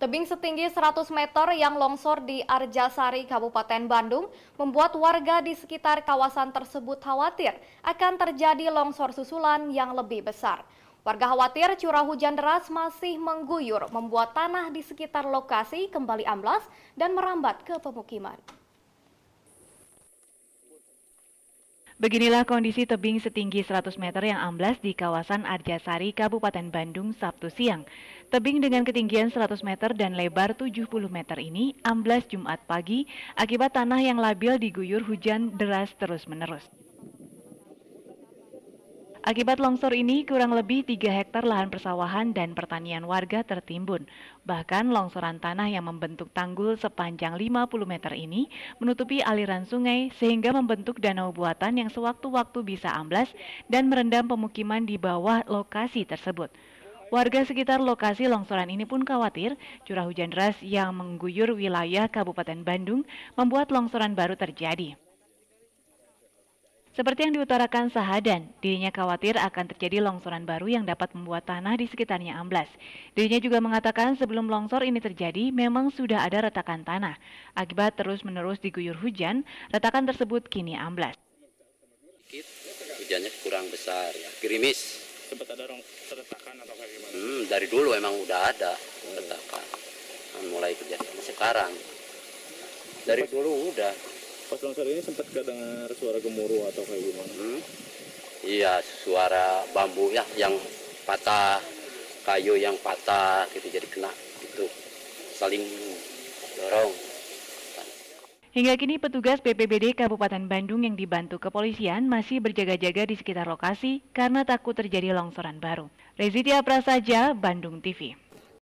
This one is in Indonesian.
Tebing setinggi 100 meter yang longsor di Arjasari, Kabupaten Bandung, membuat warga di sekitar kawasan tersebut khawatir akan terjadi longsor susulan yang lebih besar. Warga khawatir curah hujan deras masih mengguyur, membuat tanah di sekitar lokasi kembali amblas dan merambat ke pemukiman. Beginilah kondisi tebing setinggi 100 meter yang amblas di kawasan Arjasari, Kabupaten Bandung, Sabtu siang. Tebing dengan ketinggian 100 meter dan lebar 70 meter ini amblas Jumat pagi akibat tanah yang labil diguyur hujan deras terus-menerus. Akibat longsor ini, kurang lebih 3 hektar lahan persawahan dan pertanian warga tertimbun. Bahkan longsoran tanah yang membentuk tanggul sepanjang 50 meter ini menutupi aliran sungai sehingga membentuk danau buatan yang sewaktu-waktu bisa amblas dan merendam pemukiman di bawah lokasi tersebut. Warga sekitar lokasi longsoran ini pun khawatir curah hujan deras yang mengguyur wilayah Kabupaten Bandung membuat longsoran baru terjadi. Seperti yang diutarakan Sahadan, dirinya khawatir akan terjadi longsoran baru yang dapat membuat tanah di sekitarnya amblas. Dirinya juga mengatakan sebelum longsor ini terjadi, memang sudah ada retakan tanah. Akibat terus-menerus diguyur hujan, retakan tersebut kini amblas. Hujannya kurang besar, ya. gerimis. Sempat ada retakan atau kayak Hmm, dari dulu emang udah ada retakan. Nah, mulai kejadian sekarang. Dari dulu udah pas longsor ini sempat kedengar suara gemuruh atau kayak gimana? Hmm. Iya, suara bambu ya yang patah, kayu yang patah gitu jadi kena itu saling dorong. Hingga kini petugas BPBD Kabupaten Bandung yang dibantu kepolisian masih berjaga-jaga di sekitar lokasi karena takut terjadi longsoran baru. Rezidia Prasaja, Bandung TV.